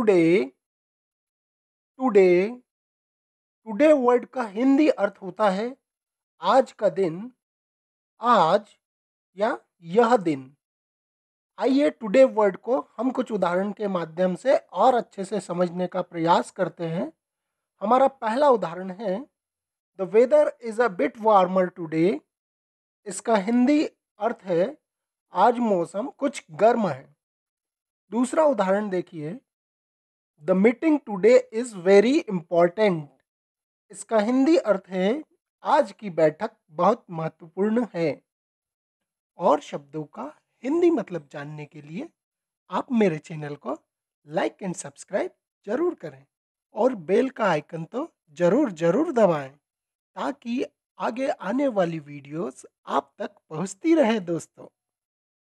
today today today word का हिंदी अर्थ होता है आज का दिन आज या यह दिन आइए टुडे वर्ड को हम कुछ उदाहरण के माध्यम से और अच्छे से समझने का प्रयास करते हैं हमारा पहला उदाहरण है the weather is a bit warmer today इसका हिंदी अर्थ है आज मौसम कुछ गर्म है दूसरा उदाहरण देखिए the meeting today is very important इसका हिंदी अर्थ है आज की बैठक बहुत महत्वपूर्ण है और शब्दों का हिंदी मतलब जानने के लिए आप मेरे चैनल को लाइक एंड सब्सक्राइब जरूर करें और बेल का आइकन तो ज़रूर ज़रूर दबाएं ताकि आगे आने वाली वीडियोस आप तक पहुंचती रहे दोस्तों